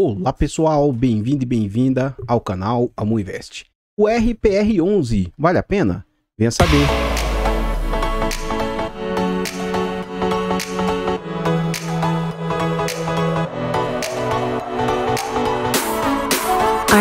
Olá pessoal, bem-vindo e bem-vinda ao canal Amo Invest. O RPR11 vale a pena? Venha saber.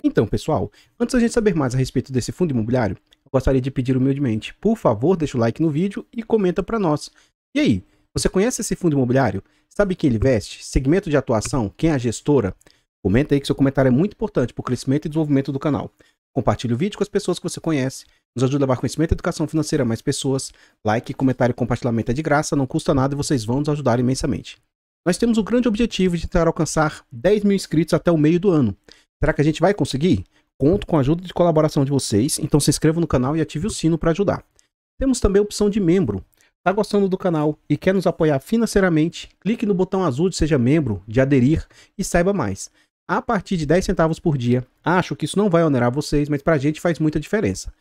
Então, pessoal, antes da gente saber mais a respeito desse fundo imobiliário, eu gostaria de pedir humildemente, por favor, deixa o like no vídeo e comenta para nós. E aí, você conhece esse fundo imobiliário? Sabe quem ele investe? Segmento de atuação? Quem é a gestora? Comenta aí que seu comentário é muito importante para o crescimento e desenvolvimento do canal. Compartilhe o vídeo com as pessoas que você conhece, nos ajuda a levar conhecimento e educação financeira a mais pessoas. Like, comentário e compartilhamento é de graça, não custa nada e vocês vão nos ajudar imensamente. Nós temos o grande objetivo de tentar alcançar 10 mil inscritos até o meio do ano. Será que a gente vai conseguir? Conto com a ajuda e colaboração de vocês, então se inscreva no canal e ative o sino para ajudar. Temos também a opção de membro. Está gostando do canal e quer nos apoiar financeiramente? Clique no botão azul de Seja Membro, de Aderir e saiba mais a partir de 10 centavos por dia. Acho que isso não vai onerar vocês, mas para a gente faz muita diferença.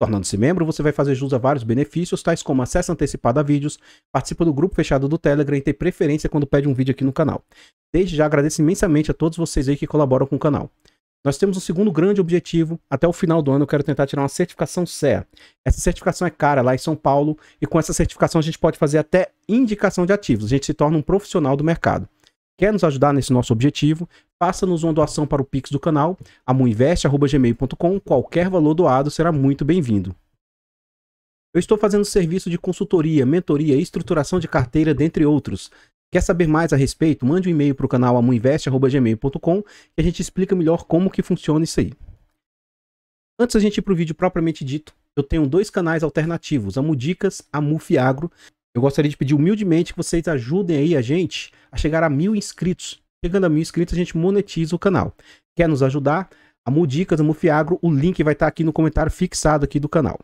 Tornando-se membro, você vai fazer jus a vários benefícios, tais como acesso antecipado a vídeos, participa do grupo fechado do Telegram e ter preferência quando pede um vídeo aqui no canal. Desde já agradeço imensamente a todos vocês aí que colaboram com o canal. Nós temos um segundo grande objetivo. Até o final do ano eu quero tentar tirar uma certificação CEA. Essa certificação é cara lá em São Paulo e com essa certificação a gente pode fazer até indicação de ativos. A gente se torna um profissional do mercado. Quer nos ajudar nesse nosso objetivo? Faça-nos uma doação para o Pix do canal, amuinvest.gmail.com. Qualquer valor doado será muito bem-vindo. Eu estou fazendo serviço de consultoria, mentoria estruturação de carteira, dentre outros. Quer saber mais a respeito? Mande um e-mail para o canal amuinvest.gmail.com que a gente explica melhor como que funciona isso aí. Antes da gente ir para o vídeo propriamente dito, eu tenho dois canais alternativos, Amudicas, Amufiagro, eu gostaria de pedir humildemente que vocês ajudem aí a gente a chegar a mil inscritos. Chegando a mil inscritos, a gente monetiza o canal. Quer nos ajudar? A Mudicas, a Mufiagro, o link vai estar tá aqui no comentário fixado aqui do canal.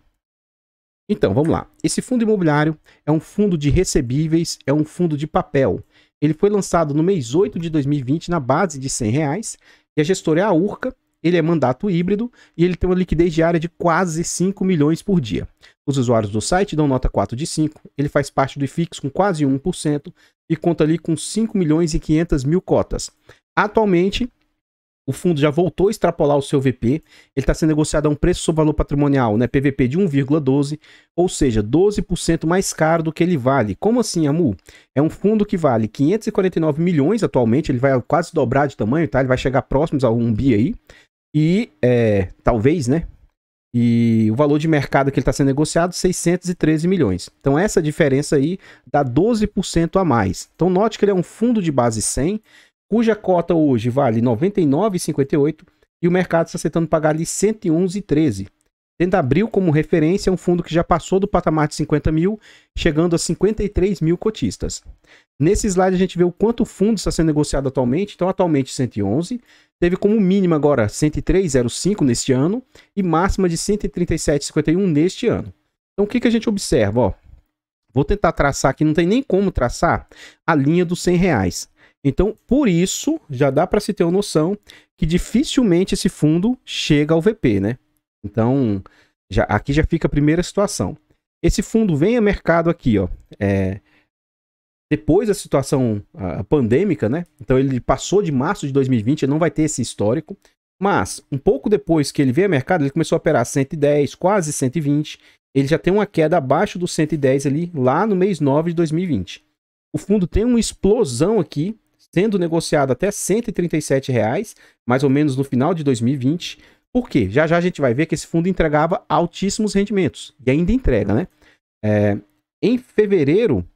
Então, vamos lá. Esse fundo imobiliário é um fundo de recebíveis, é um fundo de papel. Ele foi lançado no mês 8 de 2020 na base de R$ 100 reais, e a gestora é a Urca ele é mandato híbrido e ele tem uma liquidez diária de quase 5 milhões por dia. Os usuários do site dão nota 4 de 5, ele faz parte do IFIX com quase 1% e conta ali com 5 milhões e 500 mil cotas. Atualmente, o fundo já voltou a extrapolar o seu VP, ele está sendo negociado a um preço sobre valor patrimonial, né, PVP de 1,12, ou seja, 12% mais caro do que ele vale. Como assim, Amu? É um fundo que vale 549 milhões atualmente, ele vai quase dobrar de tamanho, tá? Ele vai chegar próximos a um bi aí. E é, talvez, né? E o valor de mercado que ele está sendo negociado, 613 milhões. Então essa diferença aí dá 12% a mais. Então note que ele é um fundo de base 100, cuja cota hoje vale 99,58 e o mercado está aceitando pagar ali 111,13. Tendo abril como referência um fundo que já passou do patamar de 50 mil, chegando a 53 mil cotistas. Nesse slide a gente vê o quanto o fundo está sendo negociado atualmente. Então atualmente 111, teve como mínima agora 103,05 neste ano e máxima de 137,51 neste ano. Então o que, que a gente observa? Ó, vou tentar traçar aqui, não tem nem como traçar a linha dos 100 reais. Então, por isso, já dá para se ter uma noção que dificilmente esse fundo chega ao VP, né? Então, já, aqui já fica a primeira situação. Esse fundo vem a mercado aqui, ó, é, depois da situação pandêmica, né? Então ele passou de março de 2020, ele não vai ter esse histórico. Mas um pouco depois que ele veio ao mercado, ele começou a operar 110, quase 120. Ele já tem uma queda abaixo dos 110 ali lá no mês 9 de 2020. O fundo tem uma explosão aqui, sendo negociado até 137 reais, mais ou menos no final de 2020. Por quê? Já já a gente vai ver que esse fundo entregava altíssimos rendimentos e ainda entrega, né? É, em fevereiro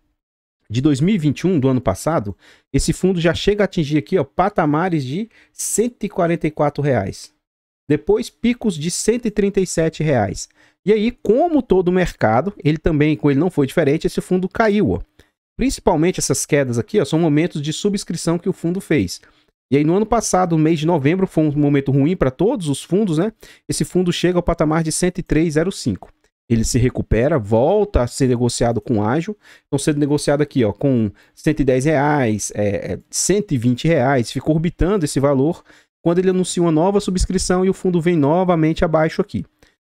de 2021, do ano passado, esse fundo já chega a atingir aqui ó, patamares de R$ 144. Reais. Depois, picos de R$ 137. Reais. E aí, como todo o mercado, ele também, com ele não foi diferente, esse fundo caiu. Ó. Principalmente essas quedas aqui ó, são momentos de subscrição que o fundo fez. E aí, no ano passado, mês de novembro, foi um momento ruim para todos os fundos, né? Esse fundo chega ao patamar de 103,05 ele se recupera, volta a ser negociado com ágil. Então, sendo negociado aqui ó, com 110 reais, é, 120 é, reais, ficou orbitando esse valor. Quando ele anuncia uma nova subscrição e o fundo vem novamente abaixo aqui.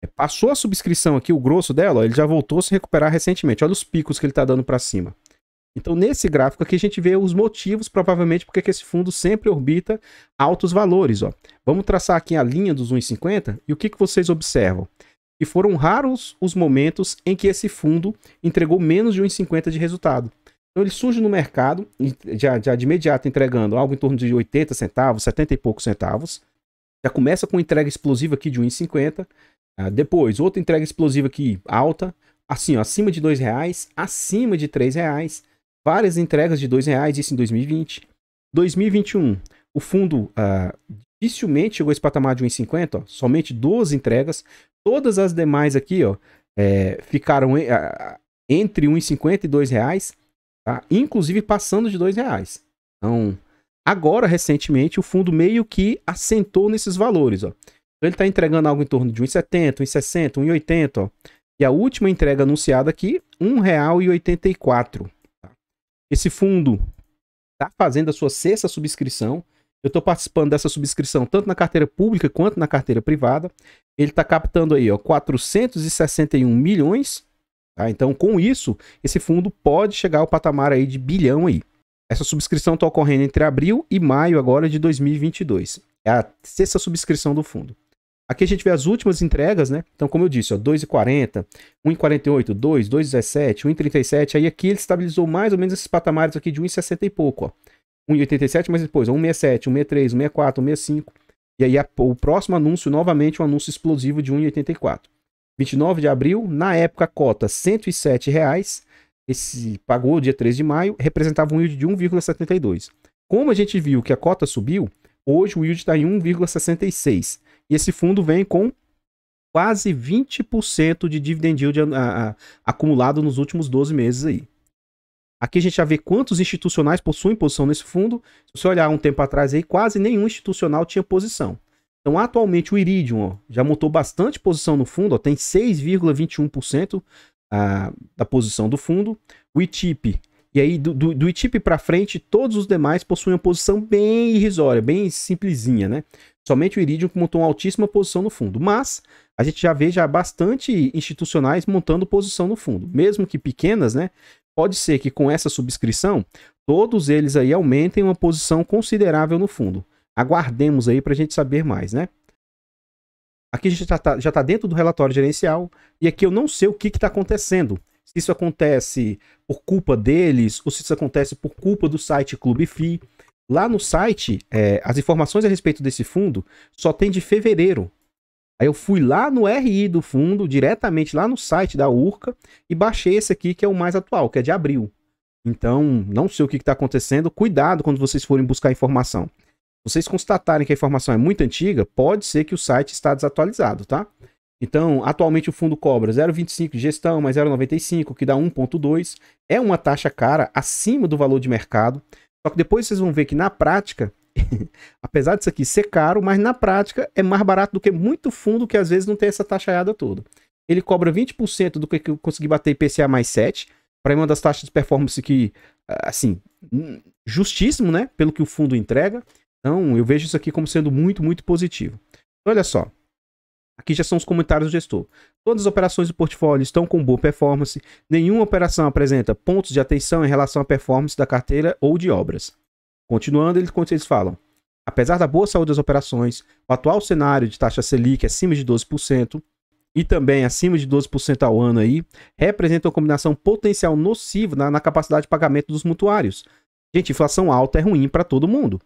É, passou a subscrição aqui, o grosso dela, ó, ele já voltou a se recuperar recentemente. Olha os picos que ele está dando para cima. Então, nesse gráfico aqui, a gente vê os motivos, provavelmente, porque que esse fundo sempre orbita altos valores. Ó. Vamos traçar aqui a linha dos 1,50 e o que, que vocês observam? e foram raros os momentos em que esse fundo entregou menos de 1,50 de resultado. Então ele surge no mercado, já, já de imediato entregando algo em torno de 80 centavos, 70 e poucos centavos. Já começa com entrega explosiva aqui de 1,50. Uh, ah, depois, outra entrega explosiva aqui alta, assim, ó, acima de R$ reais, acima de R$ reais. Várias entregas de R$ reais, isso em 2020. 2021, o fundo uh, dificilmente chegou a esse patamar de 1,50, ó, somente duas entregas. Todas as demais aqui, ó, é, ficaram em, a, entre 1,50 e 2 reais, tá? inclusive passando de 2 reais. Então, agora, recentemente, o fundo meio que assentou nesses valores. Ó. Então, ele está entregando algo em torno de 1,70, 1,60, 1,80, ó. E a última entrega anunciada aqui, R$ 1,84. Tá? Esse fundo está fazendo a sua sexta subscrição. Eu estou participando dessa subscrição tanto na carteira pública quanto na carteira privada. Ele está captando aí, ó, 461 milhões. Tá? Então, com isso, esse fundo pode chegar ao patamar aí de bilhão aí. Essa subscrição está ocorrendo entre abril e maio agora de 2022. É a sexta subscrição do fundo. Aqui a gente vê as últimas entregas, né? Então, como eu disse, ó, 2,40, 1,48, 2, 2,17, 1,37. Aí aqui ele estabilizou mais ou menos esses patamares aqui de 1,60 e pouco, ó. 1,87, mas depois 1,67, 1,63, 1,64, 1,65. E aí a, o próximo anúncio, novamente, um anúncio explosivo de 1,84. 29 de abril, na época, a cota R$ 107,00. Esse pagou dia 3 de maio, representava um yield de 1,72. Como a gente viu que a cota subiu, hoje o yield está em 1,66. E esse fundo vem com quase 20% de dividend yield a, a, acumulado nos últimos 12 meses aí. Aqui a gente já vê quantos institucionais possuem posição nesse fundo. Se você olhar um tempo atrás aí, quase nenhum institucional tinha posição. Então, atualmente, o Iridium ó, já montou bastante posição no fundo, ó, tem 6,21% ah, da posição do fundo. O ITIP, e aí do, do, do ITIP para frente, todos os demais possuem uma posição bem irrisória, bem simplesinha, né? Somente o Iridium que montou uma altíssima posição no fundo. Mas a gente já vê já bastante institucionais montando posição no fundo, mesmo que pequenas, né? Pode ser que com essa subscrição, todos eles aí aumentem uma posição considerável no fundo. Aguardemos aí para a gente saber mais, né? Aqui a gente já está tá dentro do relatório gerencial e aqui eu não sei o que está acontecendo. Se isso acontece por culpa deles ou se isso acontece por culpa do site Clube FI. Lá no site, é, as informações a respeito desse fundo só tem de fevereiro. Aí eu fui lá no RI do fundo, diretamente lá no site da URCA, e baixei esse aqui que é o mais atual, que é de abril. Então, não sei o que está acontecendo. Cuidado quando vocês forem buscar informação. Se vocês constatarem que a informação é muito antiga, pode ser que o site está desatualizado, tá? Então, atualmente o fundo cobra 0,25 de gestão mais 0,95, que dá 1,2. É uma taxa cara acima do valor de mercado. Só que depois vocês vão ver que na prática apesar disso aqui ser caro, mas na prática é mais barato do que muito fundo que às vezes não tem essa taxaiada toda. Ele cobra 20% do que eu consegui bater IPCA mais 7, para uma das taxas de performance que, ah, assim, hum, justíssimo, né? Pelo que o fundo entrega. Então, eu vejo isso aqui como sendo muito, muito positivo. Então, olha só. Aqui já são os comentários do gestor. Todas as operações do portfólio estão com boa performance. Nenhuma operação apresenta pontos de atenção em relação à performance da carteira ou de obras. Continuando, eles falam. Apesar da boa saúde das operações, o atual cenário de taxa Selic é acima de 12% e também acima de 12% ao ano aí, representa uma combinação potencial nociva na, na capacidade de pagamento dos mutuários. Gente, inflação alta é ruim para todo mundo,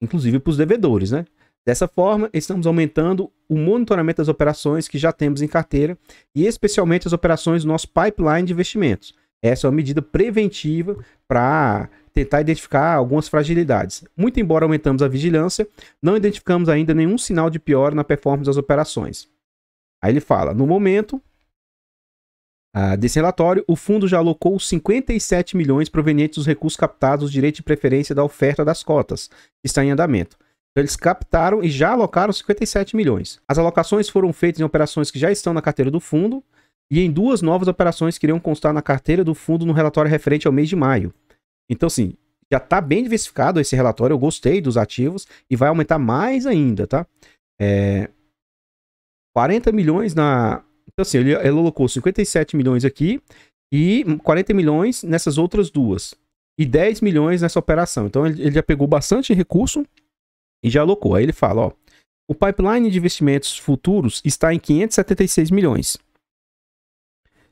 inclusive para os devedores, né? Dessa forma, estamos aumentando o monitoramento das operações que já temos em carteira e especialmente as operações do nosso pipeline de investimentos. Essa é uma medida preventiva para tentar identificar algumas fragilidades. Muito embora aumentamos a vigilância, não identificamos ainda nenhum sinal de pior na performance das operações. Aí ele fala: no momento ah, desse relatório, o fundo já alocou 57 milhões provenientes dos recursos captados direito de preferência da oferta das cotas, que está em andamento. Então, eles captaram e já alocaram 57 milhões. As alocações foram feitas em operações que já estão na carteira do fundo e em duas novas operações que iriam constar na carteira do fundo no relatório referente ao mês de maio. Então, assim, já está bem diversificado esse relatório. Eu gostei dos ativos e vai aumentar mais ainda, tá? É, 40 milhões na. Então, assim, ele, ele alocou 57 milhões aqui e 40 milhões nessas outras duas. E 10 milhões nessa operação. Então, ele, ele já pegou bastante recurso e já alocou. Aí ele fala: ó, o pipeline de investimentos futuros está em 576 milhões,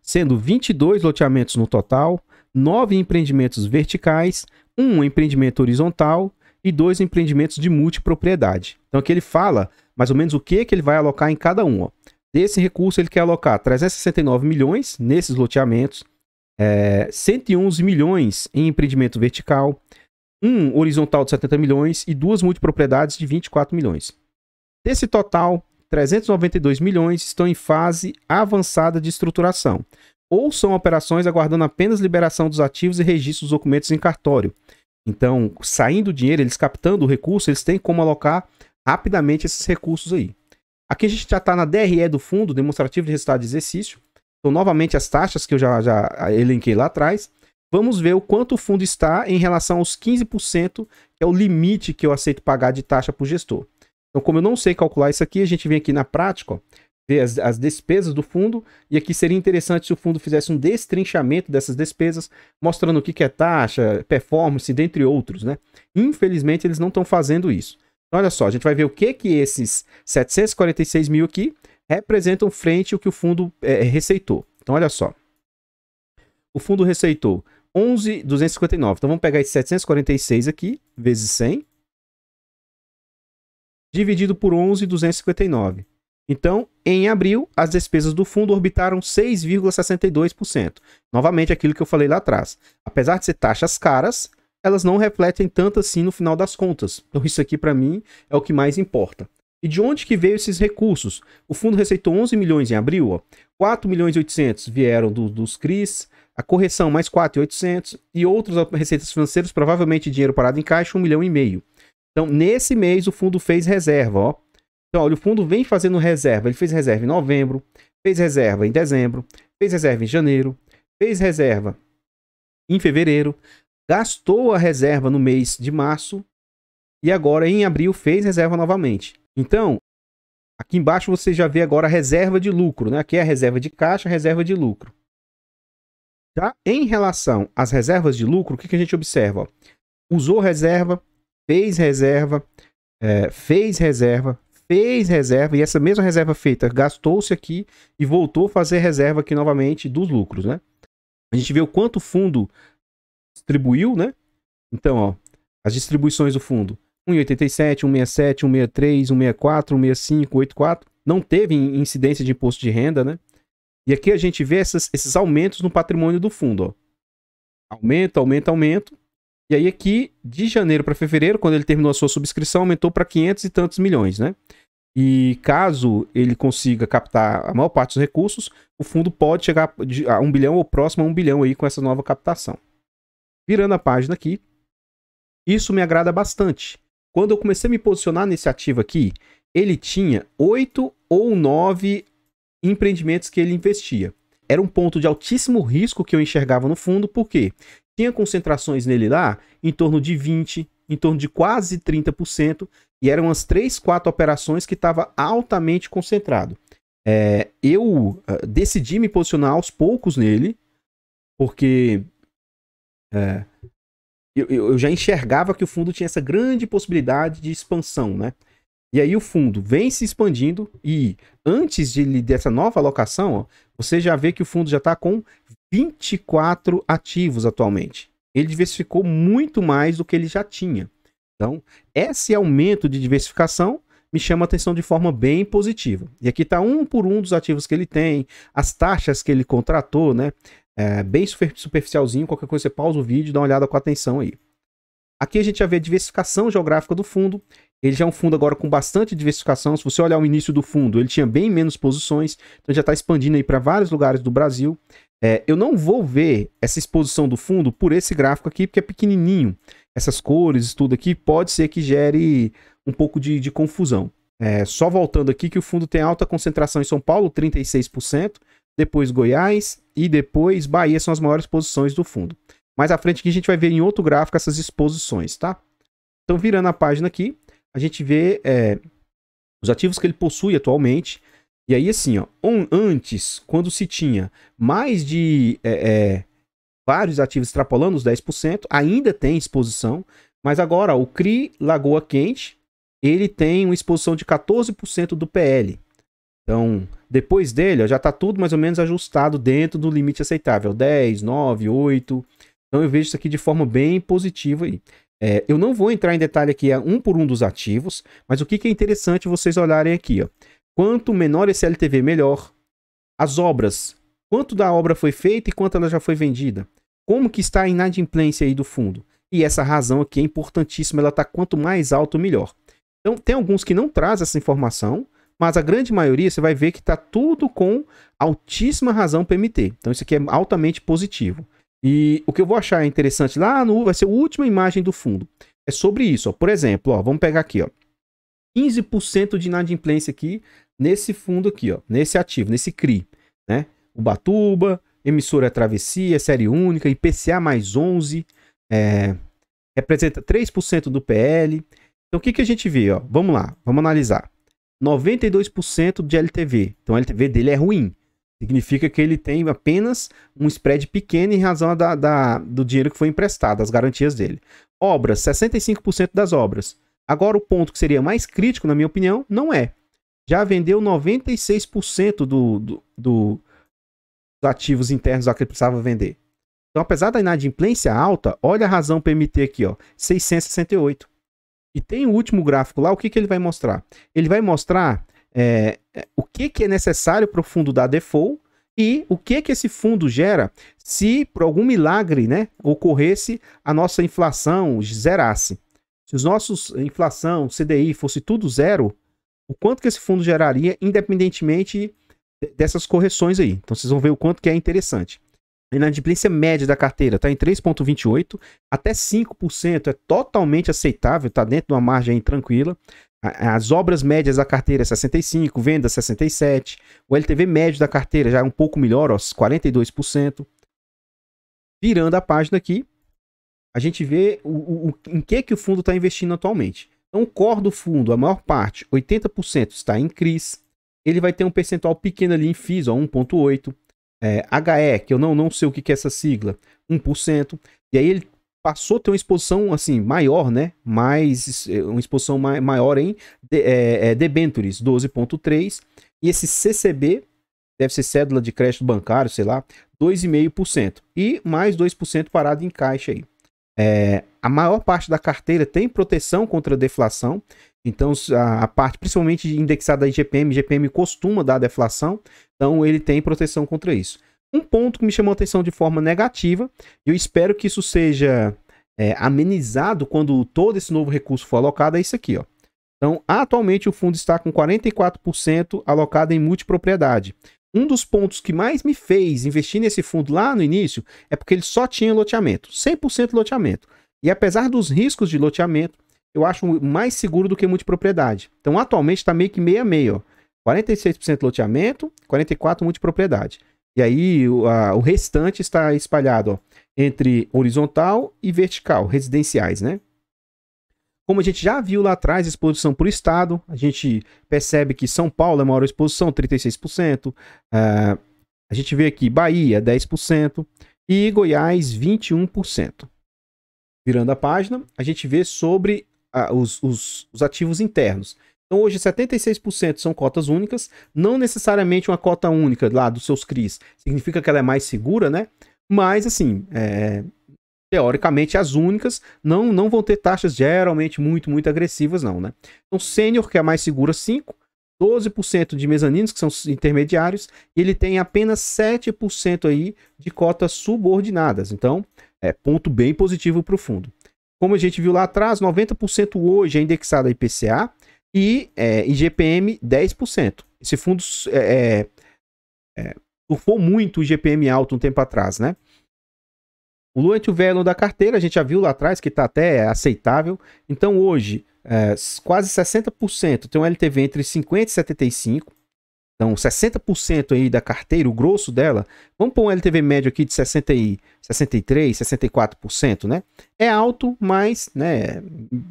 sendo 22 loteamentos no total, nove empreendimentos verticais, um empreendimento horizontal e dois empreendimentos de multipropriedade. Então aqui ele fala mais ou menos o que, que ele vai alocar em cada um. Ó. Desse recurso ele quer alocar 369 milhões nesses loteamentos, é, 111 milhões em empreendimento vertical, um horizontal de 70 milhões e duas multipropriedades de 24 milhões. Desse total, 392 milhões estão em fase avançada de estruturação, ou são operações aguardando apenas liberação dos ativos e registro dos documentos em cartório. Então, saindo o dinheiro, eles captando o recurso, eles têm como alocar rapidamente esses recursos aí. Aqui a gente já está na DRE do fundo, demonstrativo de resultado de exercício. Então, novamente, as taxas que eu já, já elenquei lá atrás. Vamos ver o quanto o fundo está em relação aos 15%, que é o limite que eu aceito pagar de taxa para o gestor. Então, como eu não sei calcular isso aqui, a gente vem aqui na prática. Ó, ver as, as despesas do fundo, e aqui seria interessante se o fundo fizesse um destrinchamento dessas despesas, mostrando o que, que é taxa, performance, dentre outros, né? Infelizmente, eles não estão fazendo isso. Então, olha só, a gente vai ver o que, que esses 746 mil aqui representam frente ao que o fundo é, receitou. Então, olha só. O fundo receitou 11,259. Então, vamos pegar esse 746 aqui, vezes 100, dividido por 11,259. Então, em abril, as despesas do fundo orbitaram 6,62%. Novamente aquilo que eu falei lá atrás. Apesar de ser taxas caras, elas não refletem tanto assim no final das contas. Então, isso aqui para mim é o que mais importa. E de onde que veio esses recursos? O fundo receitou 11 milhões em abril, ó. 4 milhões e 800 vieram do, dos CRIs, a correção mais 4,800 e outros receitas financeiras, provavelmente dinheiro parado em caixa, 1 milhão e meio. Então, nesse mês o fundo fez reserva, ó, então, olha, o fundo vem fazendo reserva. Ele fez reserva em novembro, fez reserva em dezembro, fez reserva em janeiro, fez reserva em fevereiro, gastou a reserva no mês de março e agora em abril fez reserva novamente. Então, aqui embaixo você já vê agora a reserva de lucro, né? Aqui é a reserva de caixa, a reserva de lucro. Já tá? Em relação às reservas de lucro, o que, que a gente observa? Usou reserva, fez reserva, é, fez reserva, fez reserva e essa mesma reserva feita gastou-se aqui e voltou a fazer reserva aqui novamente dos lucros, né? A gente vê o quanto o fundo distribuiu, né? Então, ó, as distribuições do fundo: 1,87, 1,67, 1,63, 1,64, 1,65, 1,84. Não teve incidência de imposto de renda, né? E aqui a gente vê essas, esses aumentos no patrimônio do fundo, ó. Aumenta, aumenta, aumento. E aí aqui, de janeiro para fevereiro, quando ele terminou a sua subscrição, aumentou para 500 e tantos milhões, né? E caso ele consiga captar a maior parte dos recursos, o fundo pode chegar a um bilhão ou próximo a um bilhão aí com essa nova captação. Virando a página aqui, isso me agrada bastante. Quando eu comecei a me posicionar nesse ativo aqui, ele tinha oito ou nove empreendimentos que ele investia. Era um ponto de altíssimo risco que eu enxergava no fundo, porque tinha concentrações nele lá em torno de 20, em torno de quase 30%, e eram as três quatro operações que estava altamente concentrado. É, eu uh, decidi me posicionar aos poucos nele, porque é, eu, eu, já enxergava que o fundo tinha essa grande possibilidade de expansão, né? E aí o fundo vem se expandindo e antes de, dessa nova alocação, ó, você já vê que o fundo já está com 24 ativos atualmente ele diversificou muito mais do que ele já tinha. Então, esse aumento de diversificação me chama a atenção de forma bem positiva. E aqui está um por um dos ativos que ele tem, as taxas que ele contratou, né? É, bem superficialzinho, qualquer coisa você pausa o vídeo, dá uma olhada com atenção aí. Aqui a gente já vê a diversificação geográfica do fundo. Ele já é um fundo agora com bastante diversificação. Se você olhar o início do fundo, ele tinha bem menos posições. Então já está expandindo aí para vários lugares do Brasil. É, eu não vou ver essa exposição do fundo por esse gráfico aqui, porque é pequenininho. Essas cores, tudo aqui, pode ser que gere um pouco de, de confusão. É, só voltando aqui que o fundo tem alta concentração em São Paulo, 36%, depois Goiás e depois Bahia são as maiores posições do fundo. Mais à frente aqui a gente vai ver em outro gráfico essas exposições, tá? Então, virando a página aqui, a gente vê é, os ativos que ele possui atualmente. E aí, assim, ó, on, antes, quando se tinha mais de é, é, vários ativos extrapolando os 10%, ainda tem exposição, mas agora o CRI Lagoa Quente, ele tem uma exposição de 14% do PL. Então, depois dele, ó, já está tudo mais ou menos ajustado dentro do limite aceitável, 10, 9, 8... Então eu vejo isso aqui de forma bem positiva aí. É, eu não vou entrar em detalhe aqui a é um por um dos ativos, mas o que, que é interessante vocês olharem aqui, ó. Quanto menor esse LTV, melhor. As obras. Quanto da obra foi feita e quanto ela já foi vendida. Como que está a inadimplência aí do fundo. E essa razão aqui é importantíssima, ela está quanto mais alto, melhor. Então, tem alguns que não trazem essa informação, mas a grande maioria você vai ver que está tudo com altíssima razão PMT. Então, isso aqui é altamente positivo. E o que eu vou achar interessante lá no vai ser a última imagem do fundo. É sobre isso, ó. Por exemplo, ó, vamos pegar aqui, ó. 15% de inadimplência aqui nesse fundo aqui, ó, nesse ativo, nesse CRI, né? Ubatuba, emissora Travessia, série única, IPCA mais 11, é, representa 3% do PL. Então o que, que a gente vê, ó? Vamos lá, vamos analisar. 92% de LTV. Então o LTV dele é ruim. Significa que ele tem apenas um spread pequeno em razão da, da do dinheiro que foi emprestado, as garantias dele. Obras, 65% das obras. Agora, o ponto que seria mais crítico, na minha opinião, não é. Já vendeu 96% do, do, do, dos ativos internos lá que ele precisava vender. Então, apesar da inadimplência alta, olha a razão PMT aqui, ó, 668. E tem o último gráfico lá, o que, que ele vai mostrar? Ele vai mostrar é, é, o que, que é necessário para o fundo dar default e o que que esse fundo gera se por algum milagre né, ocorresse a nossa inflação zerasse. Se os nossos eh, inflação, CDI fosse tudo zero, o quanto que esse fundo geraria independentemente dessas correções aí. Então vocês vão ver o quanto que é interessante. A inadimplência média da carteira está em 3,28%, até 5% é totalmente aceitável, está dentro de uma margem tranquila. As obras médias da carteira é 65, venda 67, o LTV médio da carteira já é um pouco melhor, ó, 42%. Virando a página aqui, a gente vê o, o em que, que o fundo está investindo atualmente. Então, o core do fundo, a maior parte, 80%, está em CRIs. Ele vai ter um percentual pequeno ali em FIIs, 1,8% é, HE, que eu não, não sei o que, que é essa sigla, 1%. E aí ele passou a ter uma exposição assim maior, né? Mais é, uma exposição mai, maior em de, é, é, debentures 12.3 e esse CCB deve ser cédula de crédito bancário, sei lá, 2,5% e mais 2% parado em caixa aí. É, a maior parte da carteira tem proteção contra deflação, então a, a, parte principalmente indexada em IGPM, IGPM costuma dar deflação, então ele tem proteção contra isso. Um ponto que me chamou a atenção de forma negativa, e eu espero que isso seja é, amenizado quando todo esse novo recurso for alocado, é isso aqui. Ó. Então, atualmente o fundo está com 44% alocado em multipropriedade um dos pontos que mais me fez investir nesse fundo lá no início é porque ele só tinha loteamento, 100% loteamento. E apesar dos riscos de loteamento, eu acho mais seguro do que multipropriedade. Então, atualmente está meio que meia meia, 46% loteamento, 44 multipropriedade. E aí o, a, o restante está espalhado ó, entre horizontal e vertical, residenciais, né? Como a gente já viu lá atrás, exposição por estado, a gente percebe que São Paulo é maior exposição, 36%. Uh, eh, a gente vê aqui Bahia, 10%. E Goiás, 21%. Virando a página, a gente vê sobre ah, os, os, os ativos internos. Então, hoje, 76% são cotas únicas. Não necessariamente uma cota única lá dos seus CRIs significa que ela é mais segura, né? Mas, assim, é, teoricamente as únicas, não, não vão ter taxas geralmente muito, muito agressivas, não, né? Então, sênior, que é a mais segura, 5, 12% de mezaninos, que são intermediários, e ele tem apenas 7% aí de cotas subordinadas. Então, é ponto bem positivo para o fundo. Como a gente viu lá atrás, 90% hoje é indexado a IPCA e é, IGPM 10%. Esse fundo é, é, é, surfou muito o IGPM alto um tempo atrás, né? O Luan Velho é da carteira, a gente já viu lá atrás que está até aceitável. Então hoje, é, quase 60% tem um LTV entre 50 e 75. Então, 60% aí da carteira, o grosso dela, vamos pôr um LTV médio aqui de 60 e, 63, 64%, né? É alto, mas né,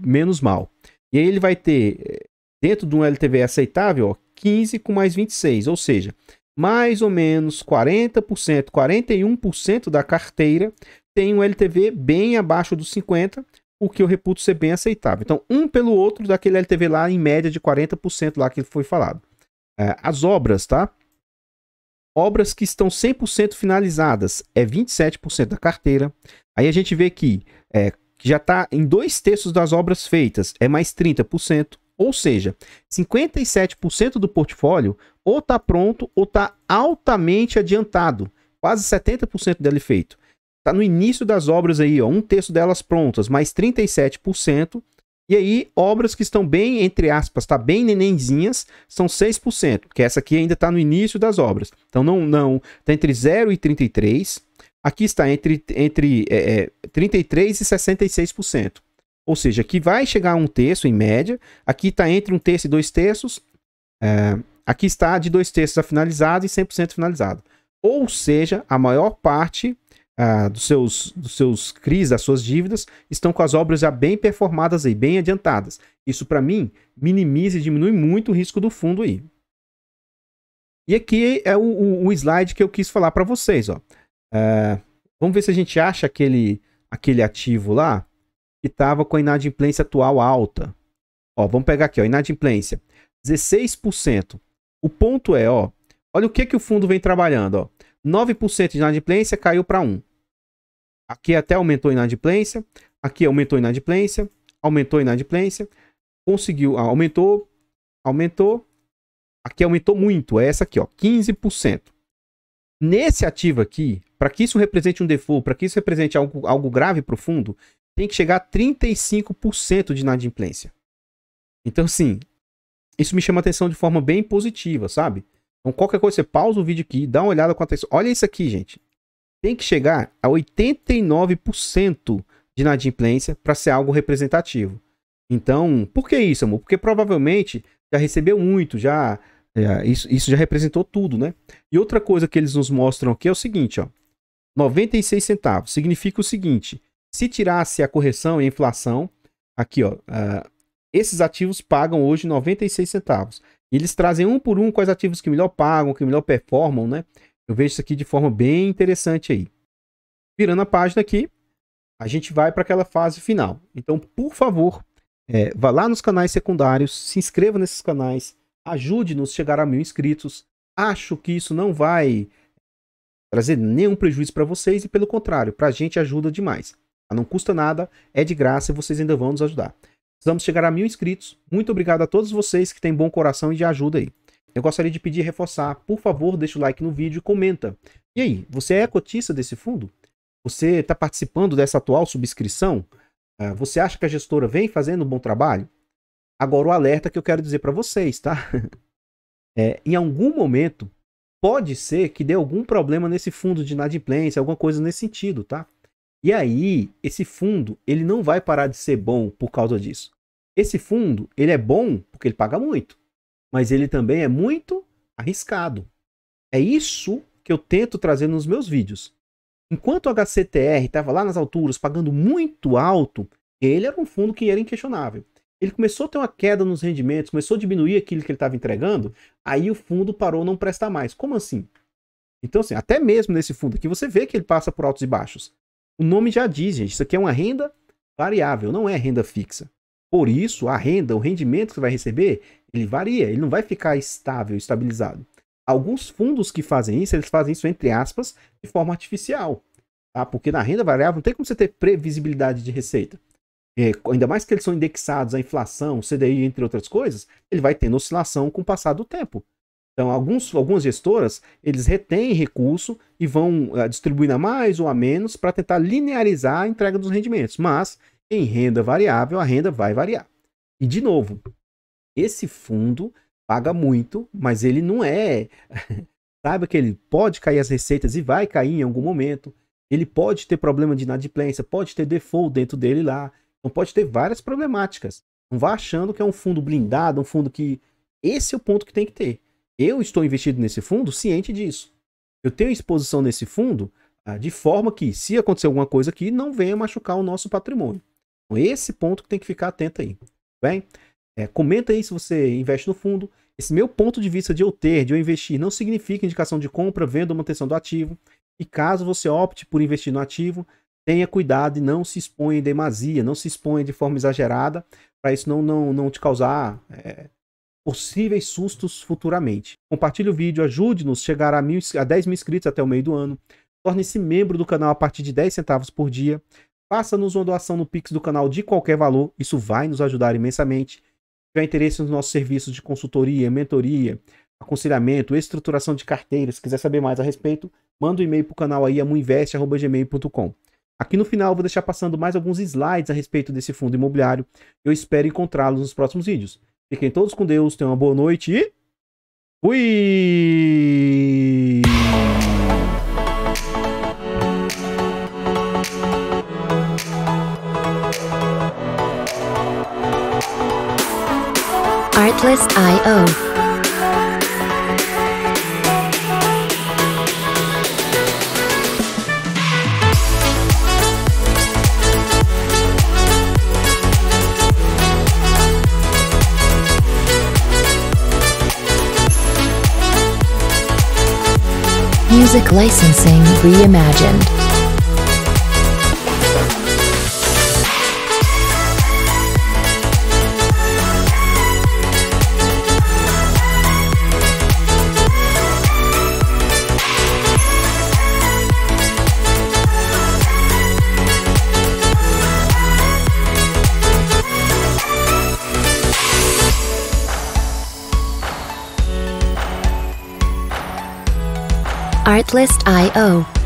menos mal. E aí ele vai ter, é, dentro de um LTV aceitável, ó, 15 com mais 26, ou seja, mais ou menos 40%, 41% da carteira tem um LTV bem abaixo dos 50, o que eu reputo ser bem aceitável. Então, um pelo outro daquele LTV lá, em média de 40% lá que foi falado. É, as obras, tá? Obras que estão 100% finalizadas é 27% da carteira. Aí a gente vê que é, já está em dois terços das obras feitas, é mais 30%. Ou seja, 57% do portfólio ou está pronto ou está altamente adiantado, quase 70% dele feito. Está no início das obras aí, ó, um terço delas prontas, mais 37%. E aí, obras que estão bem, entre aspas, tá bem nenenzinhas, são 6%, que essa aqui ainda está no início das obras. Então, não, não, está entre 0 e 33%. Aqui está entre, entre é, é, 33% e 66%. Ou seja, aqui vai chegar a um terço, em média. Aqui está entre um terço e dois terços. É, aqui está de dois terços a finalizado e 100% finalizado. Ou seja, a maior parte ah, dos seus, dos seus CRIs, das suas dívidas, estão com as obras já bem performadas e bem adiantadas. Isso, para mim, minimiza e diminui muito o risco do fundo aí. E aqui é o, o, o slide que eu quis falar para vocês. Ó. Ah, vamos ver se a gente acha aquele, aquele ativo lá que estava com a inadimplência atual alta. Ó, vamos pegar aqui, ó, inadimplência, 16%. O ponto é, ó, olha o que, que o fundo vem trabalhando. Ó. 9% de inadimplência caiu para 1%. Aqui até aumentou a inadimplência, aqui aumentou a inadimplência, aumentou a inadimplência, conseguiu, ah, aumentou, aumentou, aqui aumentou muito, é essa aqui, ó, 15%. Nesse ativo aqui, para que isso represente um default, para que isso represente algo, algo grave profundo, tem que chegar a 35% de inadimplência. Então, assim, isso me chama atenção de forma bem positiva, sabe? Então, qualquer coisa, você pausa o vídeo aqui, dá uma olhada com atenção. Olha isso aqui, gente tem que chegar a 89% de inadimplência para ser algo representativo. Então, por que isso, amor? Porque provavelmente já recebeu muito, já é, isso, isso já representou tudo, né? E outra coisa que eles nos mostram aqui é o seguinte, ó. 96 centavos significa o seguinte: se tirasse a correção e a inflação, aqui, ó, uh, esses ativos pagam hoje 96 centavos. Eles trazem um por um quais ativos que melhor pagam, que melhor performam, né? Eu vejo isso aqui de forma bem interessante aí. Virando a página aqui, a gente vai para aquela fase final. Então, por favor, é, vá lá nos canais secundários, se inscreva nesses canais, ajude-nos a chegar a mil inscritos. Acho que isso não vai trazer nenhum prejuízo para vocês e, pelo contrário, para a gente ajuda demais. Tá? Não custa nada, é de graça e vocês ainda vão nos ajudar. Precisamos chegar a mil inscritos. Muito obrigado a todos vocês que têm bom coração e de ajuda aí. Eu gostaria de pedir reforçar, por favor, deixa o like no vídeo e comenta. E aí, você é cotista desse fundo? Você está participando dessa atual subscrição? Ah, você acha que a gestora vem fazendo um bom trabalho? Agora o alerta que eu quero dizer para vocês, tá? É, em algum momento pode ser que dê algum problema nesse fundo de inadimplência, alguma coisa nesse sentido, tá? E aí, esse fundo, ele não vai parar de ser bom por causa disso. Esse fundo, ele é bom porque ele paga muito mas ele também é muito arriscado. É isso que eu tento trazer nos meus vídeos. Enquanto o HCTR estava lá nas alturas pagando muito alto, ele era um fundo que era inquestionável. Ele começou a ter uma queda nos rendimentos, começou a diminuir aquilo que ele estava entregando, aí o fundo parou não prestar mais. Como assim? Então, assim, até mesmo nesse fundo aqui, você vê que ele passa por altos e baixos. O nome já diz, gente, isso aqui é uma renda variável, não é renda fixa. Por isso, a renda, o rendimento que você vai receber, ele varia, ele não vai ficar estável, estabilizado. Alguns fundos que fazem isso, eles fazem isso entre aspas, de forma artificial. Tá? Porque na renda variável não tem como você ter previsibilidade de receita. É, ainda mais que eles são indexados à inflação, CDI, entre outras coisas, ele vai tendo oscilação com o passar do tempo. Então, alguns, algumas gestoras, eles retêm recurso e vão uh, distribuindo a mais ou a menos para tentar linearizar a entrega dos rendimentos. Mas em renda variável, a renda vai variar. E de novo, esse fundo paga muito, mas ele não é. Saiba que ele pode cair as receitas e vai cair em algum momento. Ele pode ter problema de inadimplência, pode ter default dentro dele lá. Então pode ter várias problemáticas. Não vá achando que é um fundo blindado, um fundo que. Esse é o ponto que tem que ter. Eu estou investido nesse fundo ciente disso. Eu tenho exposição nesse fundo ah, de forma que, se acontecer alguma coisa aqui, não venha machucar o nosso patrimônio. Então, esse ponto que tem que ficar atento aí, tá bem? É, comenta aí se você investe no fundo. Esse meu ponto de vista de eu ter, de eu investir, não significa indicação de compra, venda ou manutenção do ativo. E caso você opte por investir no ativo, tenha cuidado e não se exponha em demasia, não se exponha de forma exagerada, para isso não, não, não te causar é, possíveis sustos futuramente. Compartilhe o vídeo, ajude-nos a chegar a, mil, a 10 mil inscritos até o meio do ano. Torne-se membro do canal a partir de 10 centavos por dia. Faça-nos uma doação no Pix do canal de qualquer valor, isso vai nos ajudar imensamente. Se tiver interesse nos nossos serviços de consultoria, mentoria, aconselhamento, estruturação de carteiras, se quiser saber mais a respeito, manda um e-mail para o canal aí, amuinvest.gmail.com. Aqui no final eu vou deixar passando mais alguns slides a respeito desse fundo imobiliário. Eu espero encontrá-los nos próximos vídeos. Fiquem todos com Deus, tenham uma boa noite e fui! IO. Music Licensing Reimagined. Artlist.io.